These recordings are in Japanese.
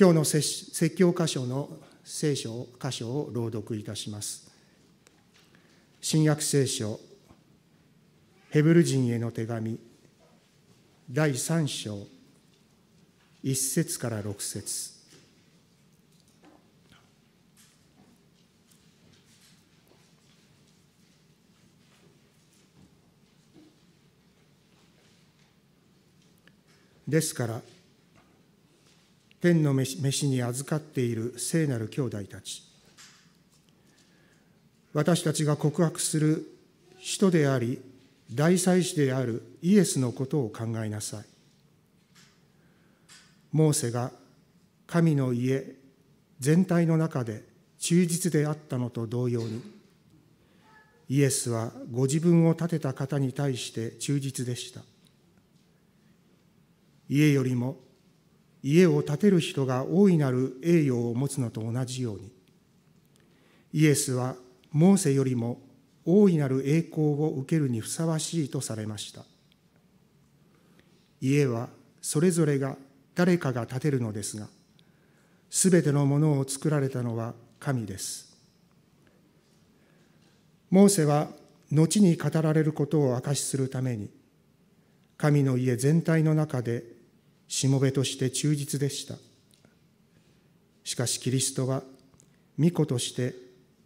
今日の説教箇所の聖書箇所を朗読いたします。新約聖書ヘブル人への手紙第3章1節から6節ですから天のしに預かっている聖なる兄弟たち私たちが告白する人であり大祭司であるイエスのことを考えなさいモーセが神の家全体の中で忠実であったのと同様にイエスはご自分を立てた方に対して忠実でした家よりも家を建てる人が大いなる栄誉を持つのと同じようにイエスはモーセよりも大いなる栄光を受けるにふさわしいとされました家はそれぞれが誰かが建てるのですがすべてのものを作られたのは神ですモーセは後に語られることを証しするために神の家全体の中でしもべとして忠実でした。しかしキリストは、御子として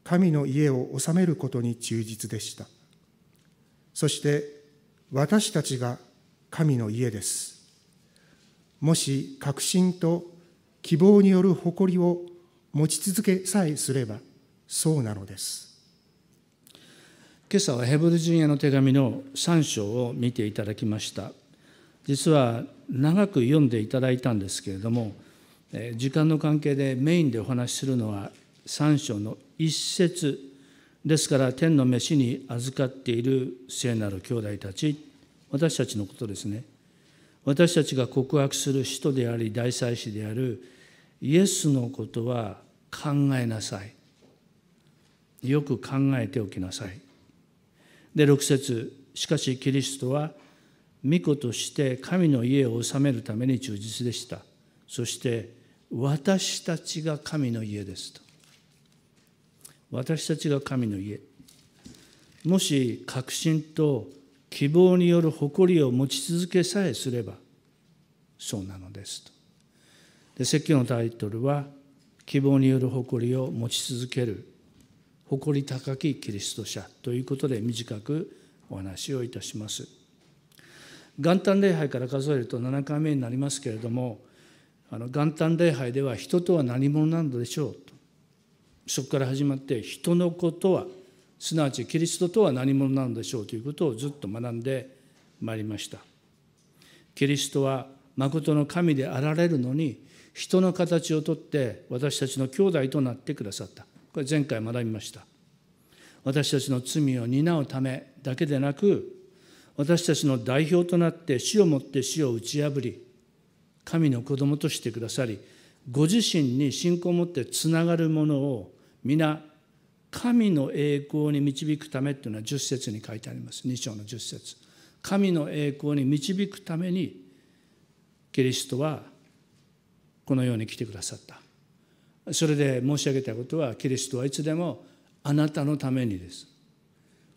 神の家を治めることに忠実でした。そして私たちが神の家です。もし確信と希望による誇りを持ち続けさえすればそうなのです。今朝はヘブル人への手紙の3章を見ていただきました。実は長く読んでいただいたんですけれども、え時間の関係でメインでお話しするのは3章の一節ですから天の飯に預かっている聖なる兄弟たち私たちのことですね私たちが告白する使徒であり大祭司であるイエスのことは考えなさいよく考えておきなさいで6節しかしキリストは御子として神の家を治めるために忠実でした。そして私たちが神の家ですと。私たちが神の家。もし確信と希望による誇りを持ち続けさえすればそうなのですと。で説教のタイトルは「希望による誇りを持ち続ける誇り高きキリスト者」ということで短くお話をいたします。元旦礼拝から数えると7回目になりますけれどもあの元旦礼拝では人とは何者なのでしょうとそこから始まって人のことはすなわちキリストとは何者なのでしょうということをずっと学んでまいりましたキリストは誠の神であられるのに人の形をとって私たちの兄弟となってくださったこれ前回学びました私たちの罪を担うためだけでなく私たちの代表となって死をもって死を打ち破り神の子供としてくださりご自身に信仰を持ってつながるものを皆神の栄光に導くためというのは10節に書いてあります2章の10節神の栄光に導くためにキリストはこのように来てくださったそれで申し上げたことはキリストはいつでもあなたのためにです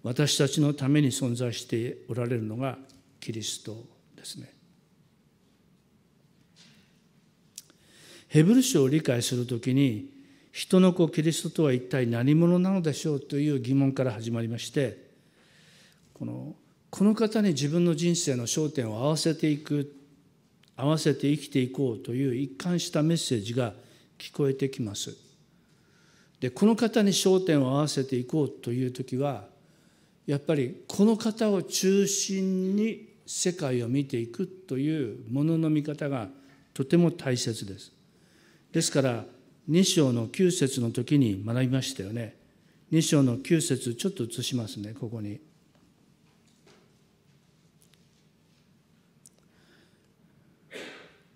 私たちのために存在しておられるのがキリストですね。ヘブル書を理解するときに人の子キリストとは一体何者なのでしょうという疑問から始まりましてこのこの方に自分の人生の焦点を合わせていく合わせて生きていこうという一貫したメッセージが聞こえてきます。でこの方に焦点を合わせていこうという時はやっぱりこの方を中心に世界を見ていくというものの見方がとても大切です。ですから2章の9節の時に学びましたよね。2章の9節ちょっと移しますねここに。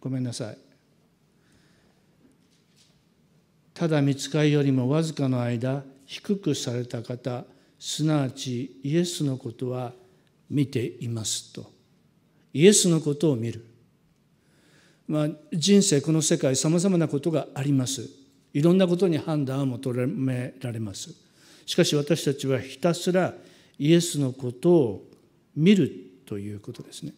ごめんなさい。ただ見つかりよりもわずかの間低くされた方すなわちイエスのことは見ていますとイエスのことを見る、まあ、人生この世界さまざまなことがありますいろんなことに判断を求められますしかし私たちはひたすらイエスのことを見るということですね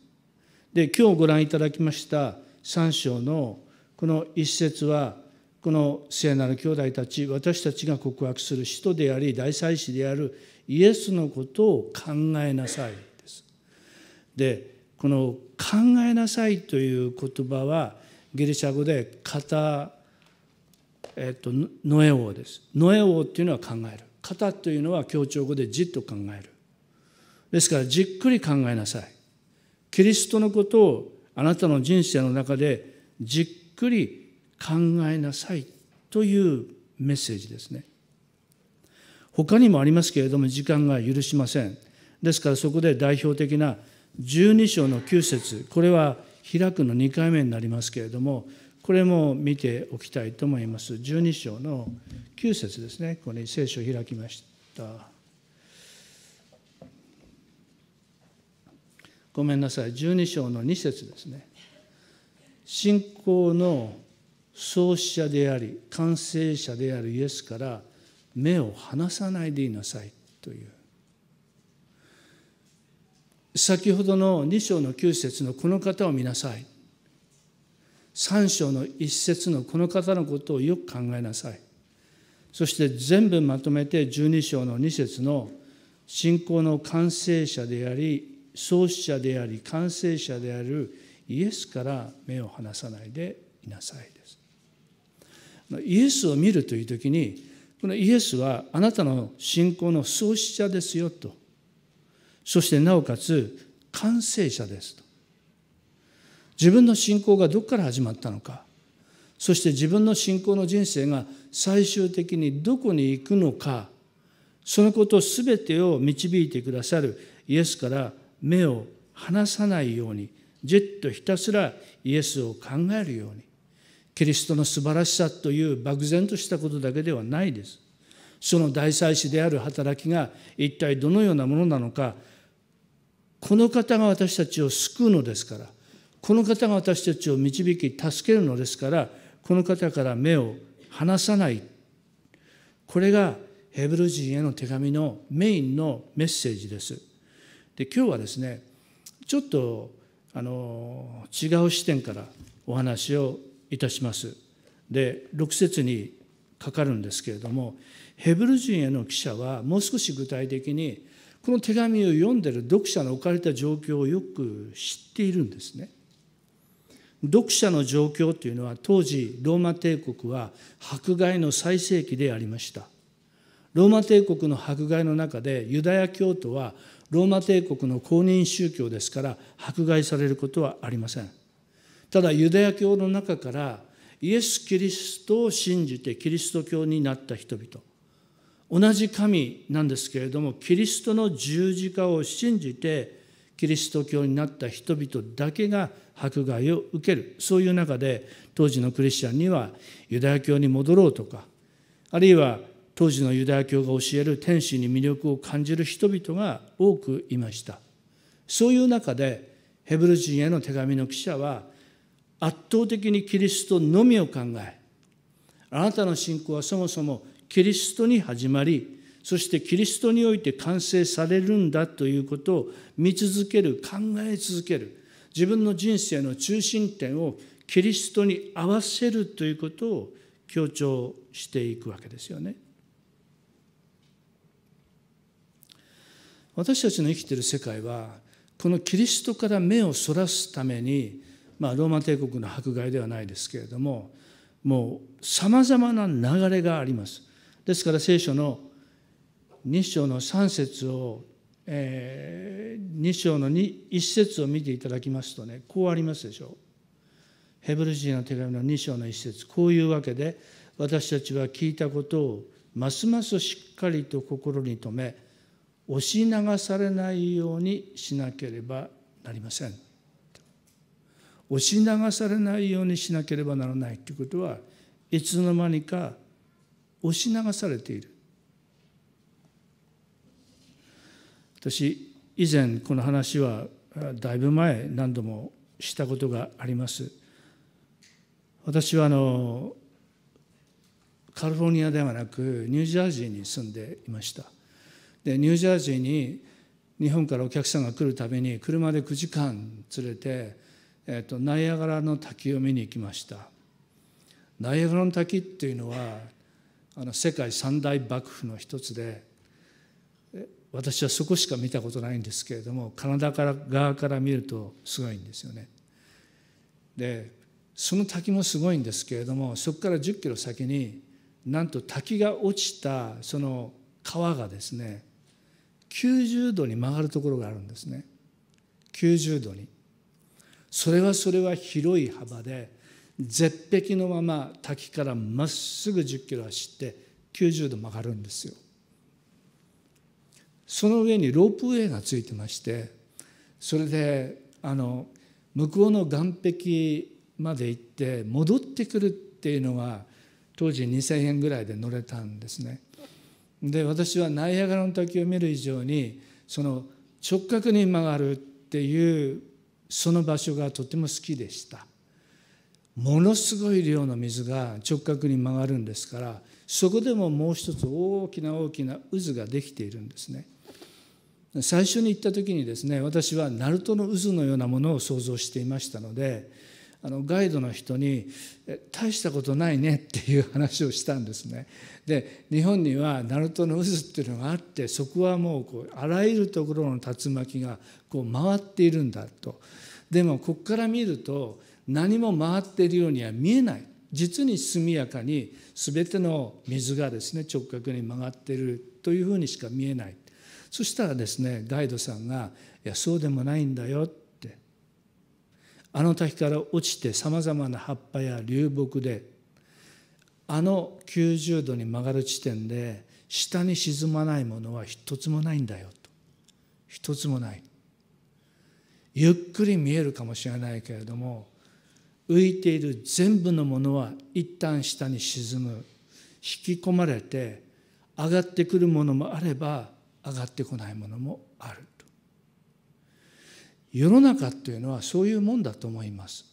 で今日ご覧いただきました3章のこの一節はこの聖なる兄弟たち私たちが告白する使徒であり大祭司であるイエスのことを考えなさいです。でこの「考えなさい」という言葉はギリシャ語で「タ、えっと、ノエ王です。ノエ王っていうのは考える。タ」というのは協調語でじっと考える。ですからじっくり考えなさい。キリストのことをあなたの人生の中でじっくり考えなさいというメッセージですね。他にもありますけれども時間が許しません。ですからそこで代表的な12章の9節これは開くの2回目になりますけれどもこれも見ておきたいと思います。12章の9節ですね。ここに聖書を開きました。ごめんなさい。12章の2節ですね。信仰の創始者であり完成者であるイエスから目を離さないでいなさいという先ほどの2章の9節のこの方を見なさい3章の1節のこの方のことをよく考えなさいそして全部まとめて12章の2節の信仰の完成者であり創始者であり完成者であるイエスから目を離さないでいなさいです。イエスを見るという時にこのイエスはあなたの信仰の創始者ですよとそしてなおかつ完成者ですと自分の信仰がどこから始まったのかそして自分の信仰の人生が最終的にどこに行くのかそのこと全てを導いてくださるイエスから目を離さないようにじっとひたすらイエスを考えるようにキリストの素晴らしさという漠然としたことだけではないです。その大祭司である働きが一体どのようなものなのかこの方が私たちを救うのですからこの方が私たちを導き助けるのですからこの方から目を離さないこれがヘブル人への手紙のメインのメッセージです。で今日はですねちょっとあの違う視点からお話をいたします。で6節にかかるんですけれどもヘブル人への記者はもう少し具体的にこの手紙を読んでる読者の置かれた状況をよく知っているんですね。読者の状況というのは当時ローマ帝国は迫害の最盛期でありました。ローマ帝国の迫害の中でユダヤ教徒はローマ帝国の公認宗教ですから迫害されることはありません。ただユダヤ教の中からイエス・キリストを信じてキリスト教になった人々同じ神なんですけれどもキリストの十字架を信じてキリスト教になった人々だけが迫害を受けるそういう中で当時のクリスチャンにはユダヤ教に戻ろうとかあるいは当時のユダヤ教が教える天使に魅力を感じる人々が多くいましたそういう中でヘブル人への手紙の記者は圧倒的にキリストのみを考えあなたの信仰はそもそもキリストに始まりそしてキリストにおいて完成されるんだということを見続ける考え続ける自分の人生の中心点をキリストに合わせるということを強調していくわけですよね。私たちの生きている世界はこのキリストから目をそらすためにまあ、ローマ帝国の迫害ではないですけれどももうさまざまな流れがあります。ですから聖書の2章の3節を、えー、2章の2 1節を見ていただきますとねこうありますでしょう。ヘブル人の手紙の2章の1節こういうわけで私たちは聞いたことをますますしっかりと心に留め押し流されないようにしなければなりません。押し流されないようにしなければならないということはいつの間にか押し流されている私以前この話はだいぶ前何度もしたことがあります私はあのカリフォルニアではなくニュージャージーに住んでいましたでニュージャージーに日本からお客さんが来るたびに車で9時間連れてえーと、ナイアガラの滝を見に行きましたナイアガラの滝っていうのはあの世界三大幕府の一つで私はそこしか見たことないんですけれどもカナダから側から見るとすごいんですよね。でその滝もすごいんですけれどもそこから1 0キロ先になんと滝が落ちたその川がですね90度に曲がるところがあるんですね90度に。それはそれは広い幅で絶壁のまま滝からまっすぐ10キロ走って90度曲がるんですよ。その上にロープウェイがついてましてそれであの向こうの岸壁まで行って戻ってくるっていうのが当時2,000円ぐらいで乗れたんですね。で私はナイアガラの滝を見る以上にその直角に曲がるっていうその場所がとても好きでしたものすごい量の水が直角に曲がるんですからそこでももう一つ大きな大きな渦ができているんですね最初に行った時にですね私は鳴門の渦のようなものを想像していましたのであのガイドの人に「大したことないね」っていう話をしたんですね。で日本には鳴門の渦っていうのがあってそこはもうこうあらゆるところの竜巻がこう回っているんだと。でもここから見ると何も回っているようには見えない。実に速やかに全ての水がですね直角に曲がっているというふうにしか見えないそしたらですねガイドさんが「いやそうでもないんだよ」あの滝から落ちてさまざまな葉っぱや流木であの90度に曲がる地点で下に沈まないものは一つもないんだよと一つもないゆっくり見えるかもしれないけれども浮いている全部のものは一旦下に沈む引き込まれて上がってくるものもあれば上がってこないものもある世の中というのはそういうもんだと思います。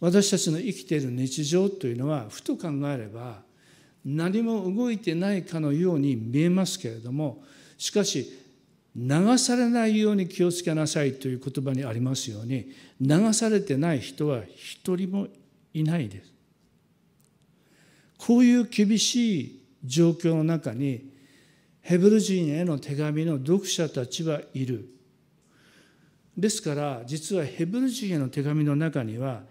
私たちの生きている日常というのはふと考えれば何も動いてないかのように見えますけれどもしかし流されないように気をつけなさいという言葉にありますように流されてない人は一人もいないです。こういう厳しい状況の中にヘブル人への手紙の読者たちはいる。ですから実はヘブル人への手紙の中には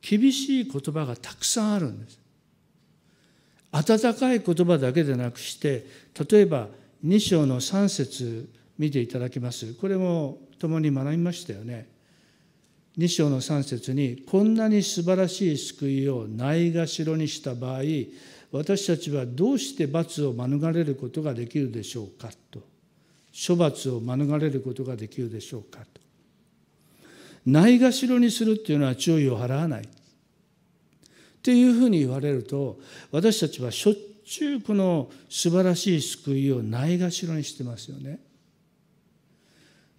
厳しい言葉がたくさんあるんです。温かい言葉だけでなくして例えば2章の3節見ていただきますこれも共に学びましたよね。2章の3節に「こんなに素晴らしい救いをないがしろにした場合私たちはどうして罰を免れることができるでしょうか」と「処罰を免れることができるでしょうか」とないがしろにするっていうのは注意を払わないっていうふうに言われると私たちはしょっちゅうこの素晴らしい救いをないがしろにしてますよね。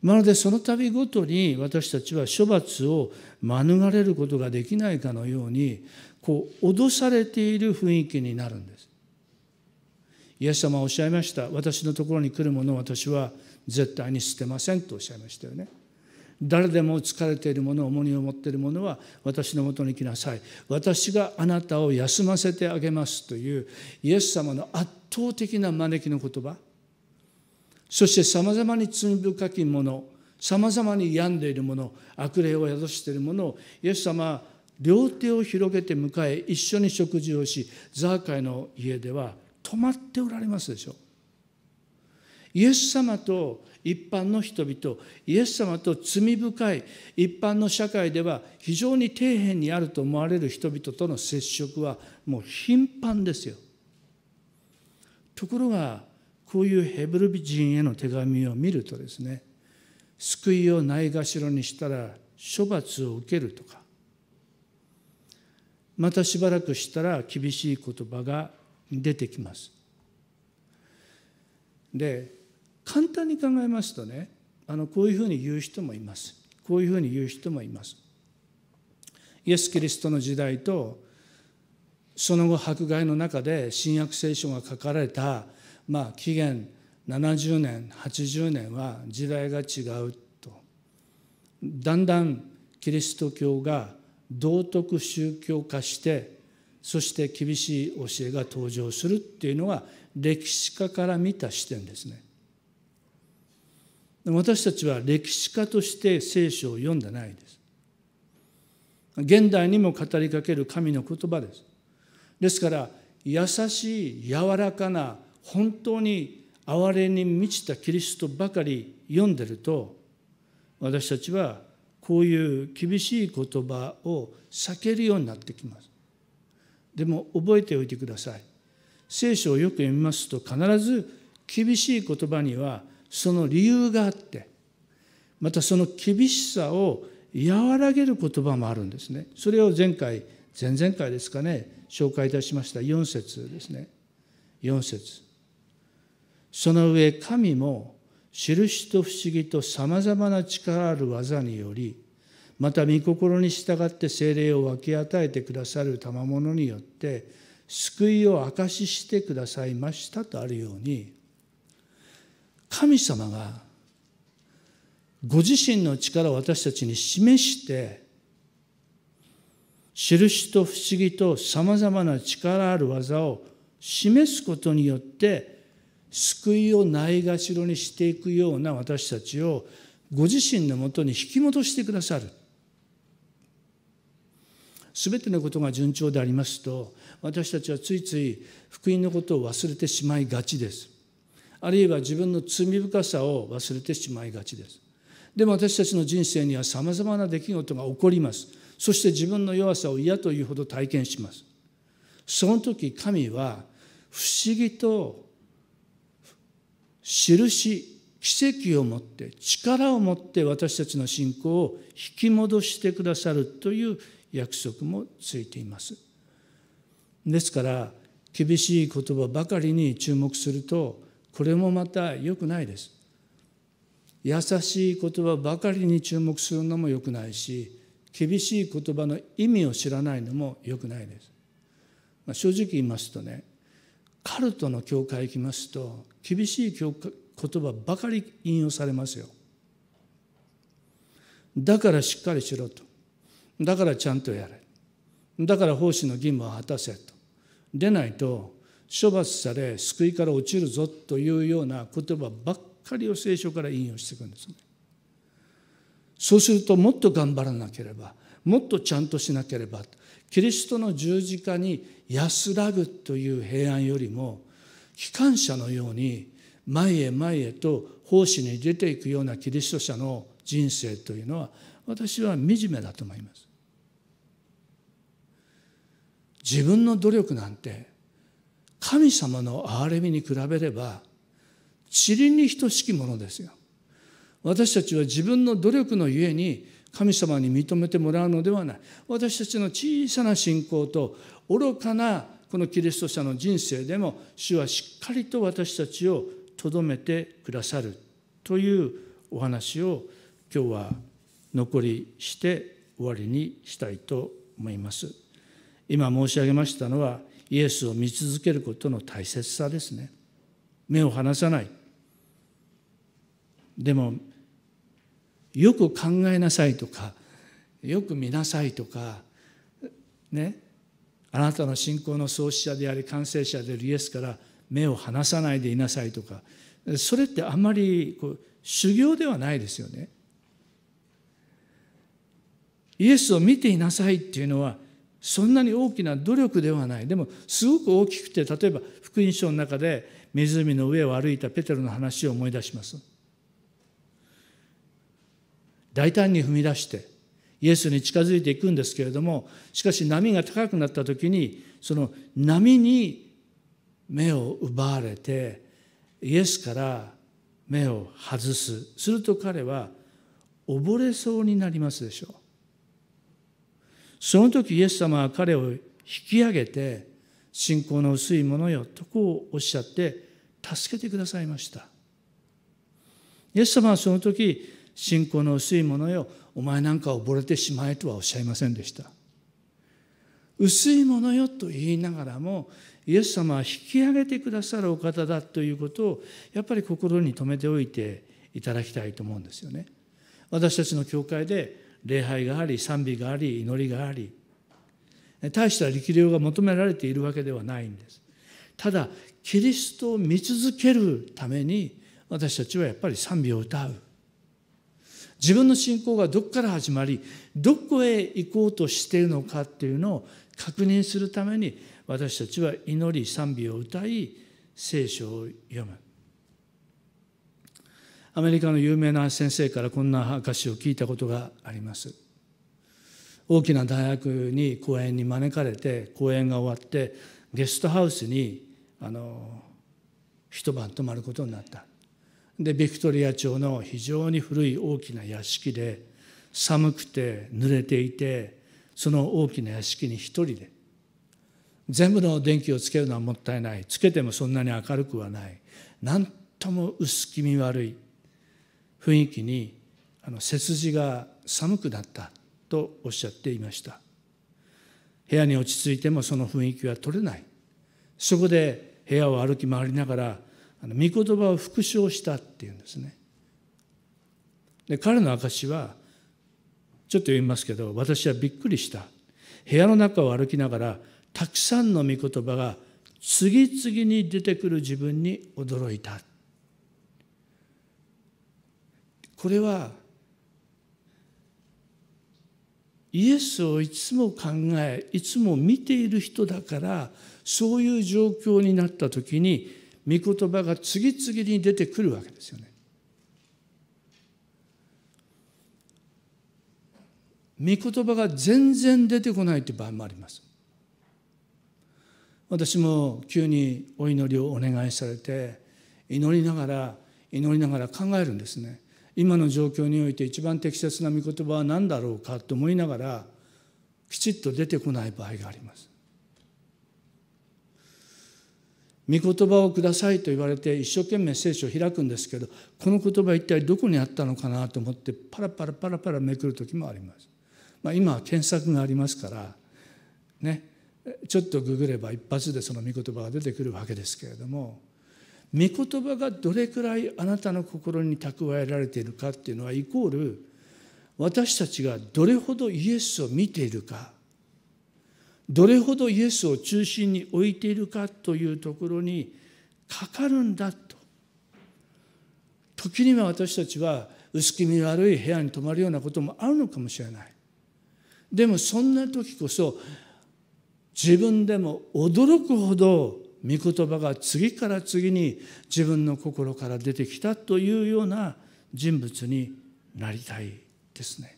まるでその度ごとに私たちは処罰を免れることができないかのようにこう脅されている雰囲気になるんです。イエス様はおっしゃいました私のところに来るものを私は絶対に捨てませんとおっしゃいましたよね。誰でも疲れている者重荷を持っている者は私のもとに来なさい私があなたを休ませてあげますというイエス様の圧倒的な招きの言葉そしてさまざまに罪深き者さまざまに病んでいる者悪霊を宿している者をイエス様は両手を広げて迎え一緒に食事をしザーカイの家では泊まっておられますでしょうイエス様と一般の人々イエス様と罪深い一般の社会では非常に底辺にあると思われる人々との接触はもう頻繁ですよところがこういうヘブル人への手紙を見るとですね救いをないがしろにしたら処罰を受けるとかまたしばらくしたら厳しい言葉が出てきますで簡単に考えますとねあのこういうふうに言う人もいますこういうふうに言う人もいますイエス・キリストの時代とその後迫害の中で新約聖書が書かれた、まあ、紀元70年80年は時代が違うとだんだんキリスト教が道徳宗教化してそして厳しい教えが登場するっていうのは歴史家から見た視点ですね私たちは歴史家として聖書を読んでないです。現代にも語りかける神の言葉です。ですから優しい柔らかな本当に憐れに満ちたキリストばかり読んでると私たちはこういう厳しい言葉を避けるようになってきます。でも覚えておいてください。聖書をよく読みますと必ず厳しい言葉にはその理由があってまたその厳しさを和らげる言葉もあるんですねそれを前回前々回ですかね紹介いたしました4節ですね4節その上神も印と不思議とさまざまな力ある技によりまた御心に従って精霊を分け与えてくださる賜物によって救いを証ししてくださいましたとあるように神様がご自身の力を私たちに示して印と不思議とさまざまな力ある技を示すことによって救いをないがしろにしていくような私たちをご自身のもとに引き戻してくださる。すべてのことが順調でありますと私たちはついつい福音のことを忘れてしまいがちです。あるいは自分の罪深さを忘れてしまいがちですでも私たちの人生にはさまざまな出来事が起こりますそして自分の弱さを嫌というほど体験しますその時神は不思議と印奇跡を持って力を持って私たちの信仰を引き戻してくださるという約束もついていますですから厳しい言葉ばかりに注目するとこれもまた良くないです優しい言葉ばかりに注目するのも良くないし厳しい言葉の意味を知らないのも良くないです、まあ、正直言いますとねカルトの教会行きますと厳しい言葉ばかり引用されますよだからしっかりしろとだからちゃんとやれだから奉仕の義務を果たせと出ないと処罰され救いから落ちるぞというような言葉ばっかりを聖書から引用していくんですね。そうするともっと頑張らなければもっとちゃんとしなければキリストの十字架に安らぐという平安よりも機関車のように前へ前へと奉仕に出ていくようなキリスト者の人生というのは私は惨めだと思います。自分の努力なんて神様の憐れみに比べれば塵に等しきものですよ。私たちは自分の努力のゆえに神様に認めてもらうのではない私たちの小さな信仰と愚かなこのキリスト者の人生でも主はしっかりと私たちをとどめてくださるというお話を今日は残りして終わりにしたいと思います。今申し上げましたのはイエスを見続けることの大切さですね目を離さないでもよく考えなさいとかよく見なさいとかねあなたの信仰の創始者であり完成者であるイエスから目を離さないでいなさいとかそれってあんまりこう修行ではないですよね。イエスを見ていなさいっていうのはそんなに大きな努力ではないでもすごく大きくて例えば福音書の中で湖の上を歩いたペテロの話を思い出します大胆に踏み出してイエスに近づいていくんですけれどもしかし波が高くなった時にその波に目を奪われてイエスから目を外すすると彼は溺れそうになりますでしょうその時イエス様は彼を引き上げて信仰の薄いものよとこうおっしゃって助けてくださいましたイエス様はその時信仰の薄いものよお前なんか溺れてしまえとはおっしゃいませんでした薄いものよと言いながらもイエス様は引き上げてくださるお方だということをやっぱり心に留めておいていただきたいと思うんですよね。私たちの教会で礼拝があり賛美があり祈りがあり大した力量が求められているわけではないんですただキリストを見続けるために私たちはやっぱり賛美を歌う自分の信仰がどこから始まりどこへ行こうとしているのかっていうのを確認するために私たちは祈り賛美を歌い聖書を読むアメリカの有名な先生からこんな歌詞を聞いたことがあります。大きな大学に講演に招かれて講演が終わってゲストハウスにあの一晩泊まることになったでビクトリア朝の非常に古い大きな屋敷で寒くて濡れていてその大きな屋敷に一人で全部の電気をつけるのはもったいないつけてもそんなに明るくはないなんとも薄気味悪い雰囲気にあの背筋が寒くなったとおっしゃっていました部屋に落ち着いてもその雰囲気は取れないそこで部屋を歩き回りながらあの御言葉を復唱したっていうんですねで彼の証はちょっと読みますけど私はびっくりした部屋の中を歩きながらたくさんの御言葉が次々に出てくる自分に驚いたこれはイエスをいつも考えいつも見ている人だからそういう状況になった時に御言葉が次々に出てくるわけですよね。御言葉が全然出てこないという場合もあります。私も急にお祈りをお願いされて祈りながら祈りながら考えるんですね。今の状況において一番適切な御言葉は何だろうかと思いながらきちっと出てこない場合があります。御言葉をくださいと言われて一生懸命聖書を開くんですけどこの言葉一体どこにあったのかなと思ってパラパラパラパラめくる時もあります。まあ、今は検索がありますからねちょっとググれば一発でその御言葉が出てくるわけですけれども御言葉がどれくらいあなたの心に蓄えられているかっていうのはイコール私たちがどれほどイエスを見ているかどれほどイエスを中心に置いているかというところにかかるんだと時には私たちは薄気味悪い部屋に泊まるようなこともあるのかもしれないでもそんな時こそ自分でも驚くほど御言葉が次から次に自分の心から出てきたというような人物になりたいですね。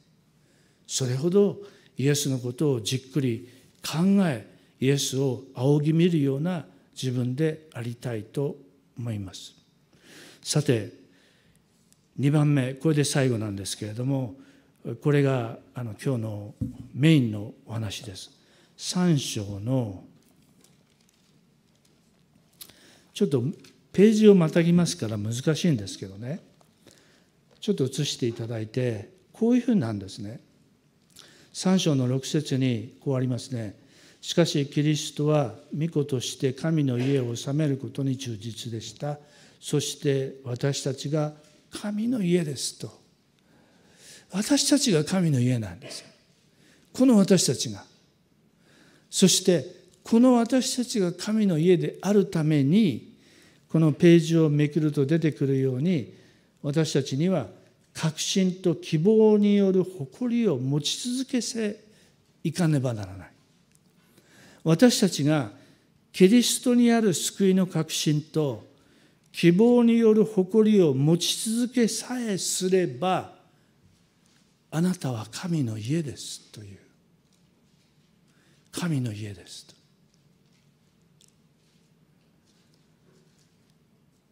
それほどイエスのことをじっくり考えイエスを仰ぎ見るような自分でありたいと思います。さて2番目これで最後なんですけれどもこれがあの今日のメインのお話です。3章のちょっとページをまたぎますから難しいんですけどねちょっと写していただいてこういうふうなんですね3章の6節にこうありますねしかしキリストは御子として神の家を治めることに忠実でしたそして私たちが神の家ですと私たちが神の家なんですこの私たちがそしてこの私たちが神の家であるためにこのページをめくると出てくるように私たちには確信と希望による誇りを持ち続けせいかねばならない私たちがキリストにある救いの確信と希望による誇りを持ち続けさえすればあなたは神の家ですという神の家ですと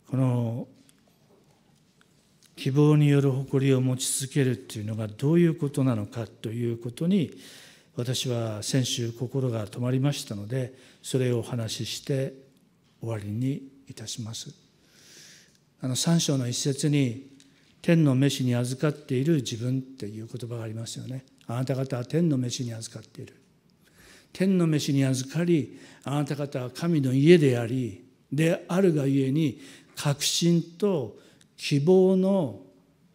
この希望による誇りを持ち続けるというのがどういうことなのかということに私は先週心が止まりましたのでそれをお話しして終わりにいたします。あの3章の一節に「天の召しに預かっている自分」っていう言葉がありますよね。あなた方は天の飯に預かっている。天の飯に預かりあなた方は神の家でありであるがゆえに確信と希望の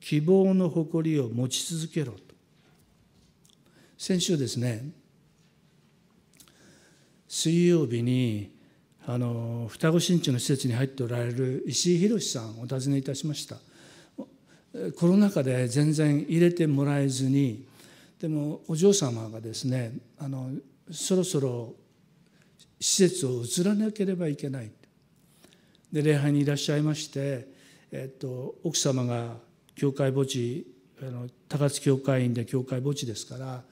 希望の誇りを持ち続けろと先週ですね水曜日にあの双子新地の施設に入っておられる石井宏さんお尋ねいたしましたコロナ禍で全然入れてもらえずにでもお嬢様がですねあのそろそろ施設を移らなければいけないで礼拝にいらっしゃいまして、えっと、奥様が教会墓地あの高津教会員で教会墓地ですから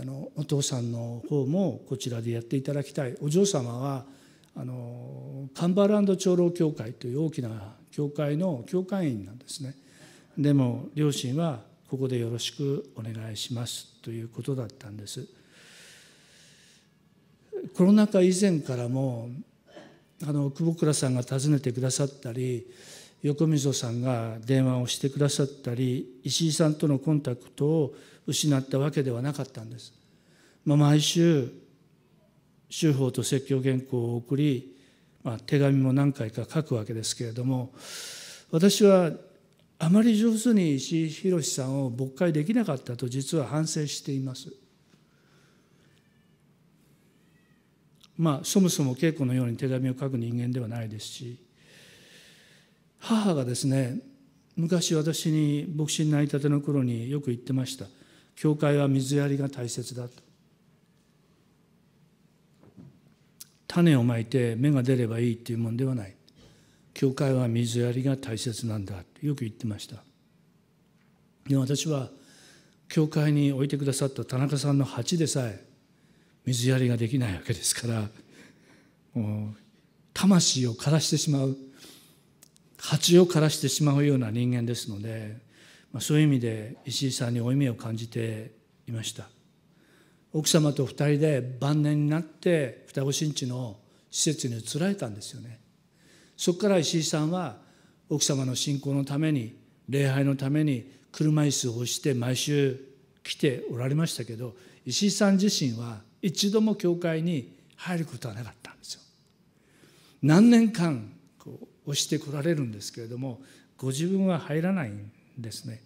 あのお父さんの方もこちらでやっていただきたいお嬢様はあのカンバーランド長老教会という大きな教会の教会員なんですねでも両親はここでよろしくお願いしますということだったんですコロナ禍以前からもあの久保倉さんが訪ねてくださったり横溝さんが電話をしてくださったり石井さんとのコンタクトを失ったわけではなかったんです。まあ、毎週修法と説教原稿を送り、まあ、手紙も何回か書くわけですけれども私はあまり上手に石井宏さんを勃会できなかったと実は反省しています。まあ、そもそも稽古のように手紙を書く人間ではないですし母がですね昔私に牧師になりたての頃によく言ってました「教会は水やりが大切だ」と。種をまいて芽が出ればいいっていうもんではない教会は水やりが大切なんだとよく言ってましたで私は教会に置いてくださった田中さんの鉢でさえ水やりができないわけですからもう魂を枯らしてしまう蜂を枯らしてしまうような人間ですので、まあ、そういう意味で石井さんに負い目を感じていました奥様と2人で晩年になって双子新地の施設に移られたんですよねそこから石井さんは奥様の信仰のために礼拝のために車椅子を押して毎週来ておられましたけど石井さん自身は一度も教会に入ることはなかったんですよ。何年間こう押してこられるんですけれどもご自分は入らないんですね。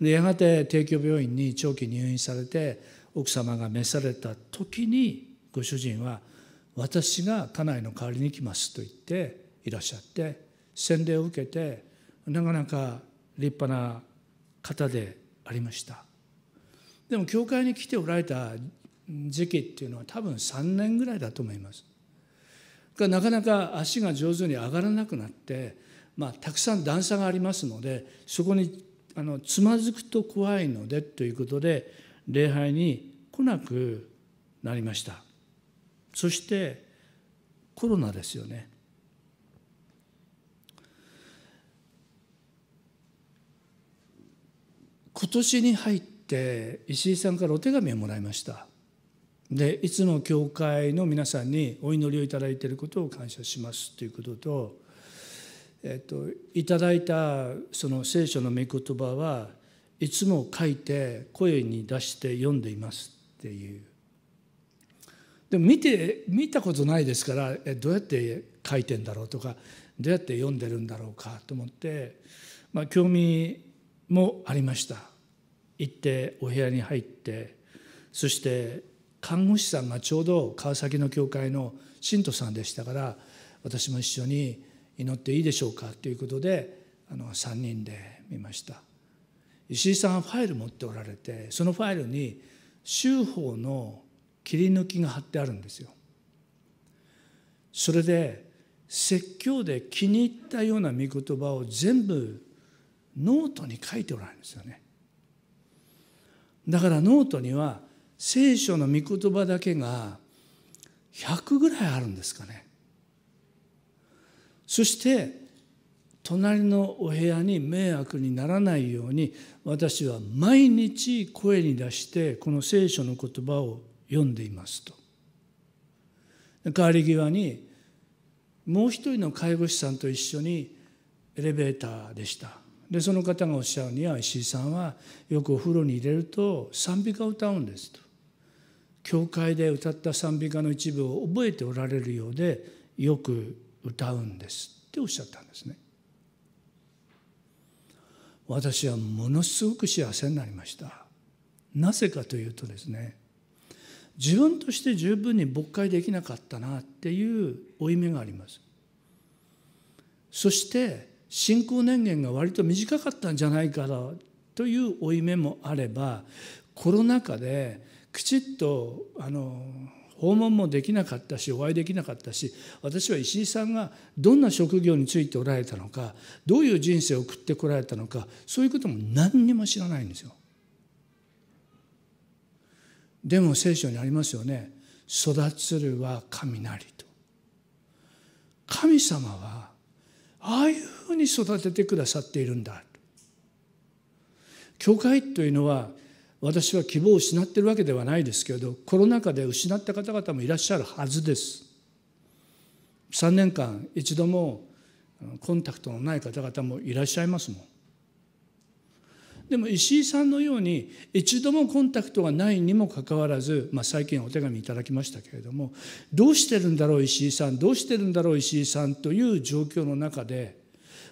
でやがて帝京病院に長期入院されて奥様が召された時にご主人は「私が家内の代わりに来ます」と言っていらっしゃって洗礼を受けてなかなか立派な方でありました。でも教会に来ておられた時期っていうのは多分3年ぐらいだと思います。なかなか足が上手に上がらなくなって、まあ、たくさん段差がありますのでそこにあのつまずくと怖いのでということで礼拝に来なくなりましたそしてコロナですよね今年に入って石井さんからお手紙をもらいましたでいつも教会の皆さんにお祈りを頂いていることを感謝しますということと、えっと、いただいたその聖書の御言葉はいつも書いて声に出して読んでいますっていうでも見て見たことないですからえどうやって書いてんだろうとかどうやって読んでるんだろうかと思って、まあ、興味もありました行ってお部屋に入ってそして看護師さんがちょうど川崎の教会の信徒さんでしたから私も一緒に祈っていいでしょうかということであの3人で見ました石井さんはファイル持っておられてそのファイルに州法の切り抜きが貼ってあるんですよそれで説教で気に入ったような御言葉を全部ノートに書いておられるんですよねだからノートには聖書の御言葉だけが100ぐらいあるんですかねそして隣のお部屋に迷惑にならないように私は毎日声に出してこの聖書の言葉を読んでいますと。帰り際にもう一人の介護士さんと一緒にエレベーターでした。でその方がおっしゃるには石井さんはよくお風呂に入れると賛美歌を歌うんですと。教会で歌った賛美歌の一部を覚えておられるようでよく歌うんですっておっしゃったんですね。私はものすごく幸せになりました。なぜかというとですね自分として十分に勃会できなかったなっていう負い目があります。そして信仰年限が割と短かったんじゃないかという負い目もあればコロナ禍できちっとあの訪問もできなかったしお会いできなかったし私は石井さんがどんな職業についておられたのかどういう人生を送ってこられたのかそういうことも何にも知らないんですよ。でも聖書にありますよね「育つるは雷と」神様はああいうふうに育ててくださっているんだ教会というのは私は希望を失っているわけではないですけれどコロナ禍で失った方々もいらっしゃるはずです3年間一度もコンタクトのない方々もいらっしゃいますもんでも石井さんのように一度もコンタクトがないにもかかわらず、まあ、最近お手紙いただきましたけれどもどうしてるんだろう石井さんどうしてるんだろう石井さんという状況の中で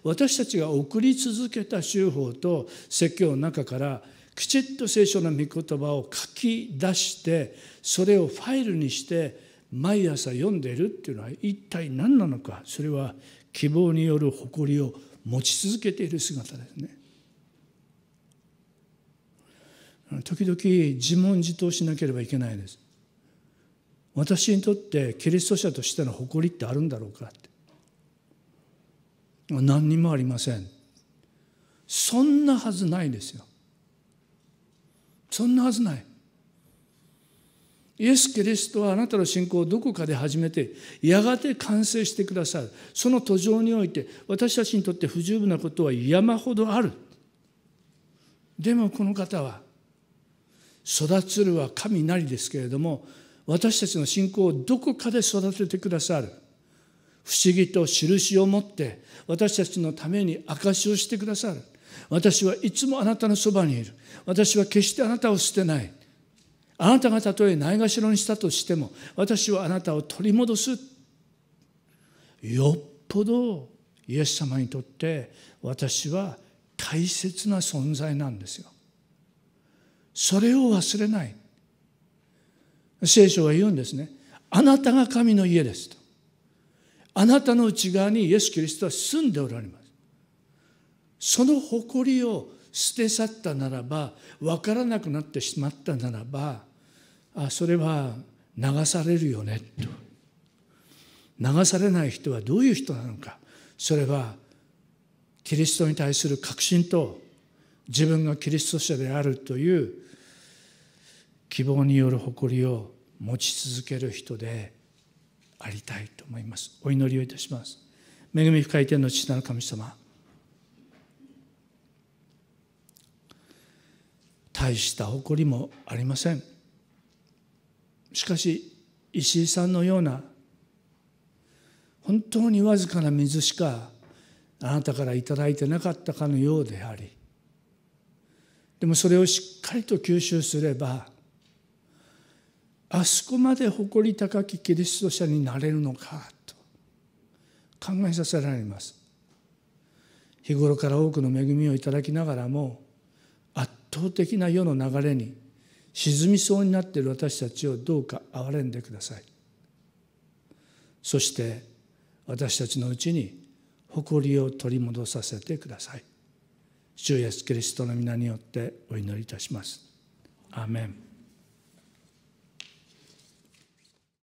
私たちが送り続けた修法と説教の中から「きちっと聖書の御言葉を書き出してそれをファイルにして毎朝読んでいるっていうのは一体何なのかそれは希望による誇りを持ち続けている姿ですね。時々自問自答しなければいけないです。私にとってキリスト者としての誇りってあるんだろうかって何にもありませんそんなはずないですよそんなはずないイエス・キリストはあなたの信仰をどこかで始めてやがて完成してくださるその途上において私たちにとって不十分なことは山ほどあるでもこの方は育つるは神なりですけれども私たちの信仰をどこかで育ててくださる不思議と印を持って私たちのために証しをしてくださる私はいつもあなたのそばにいる私は決してあなたを捨てないあなたがたとえないがしろにしたとしても私はあなたを取り戻すよっぽどイエス様にとって私は大切な存在なんですよそれを忘れない聖書は言うんですねあなたが神の家ですとあなたの内側にイエス・キリストは住んでおられますその誇りを捨て去ったならば分からなくなってしまったならばあそれは流されるよねと流されない人はどういう人なのかそれはキリストに対する確信と自分がキリスト者であるという希望による誇りを持ち続ける人でありたいと思いますお祈りをいたします恵み深い天の父なる神様大した誇りもありませんしかし石井さんのような本当にわずかな水しかあなたから頂いてなかったかのようでありでもそれをしっかりと吸収すればあそこまで誇り高きキリスト者になれるのかと考えさせられます日頃から多くの恵みをいただきながらも倒的な世の流れに沈みそうになっている私たちをどうか憐れんでくださいそして私たちのうちに誇りを取り戻させてください主イエスキリストの皆によってお祈りいたしますアメン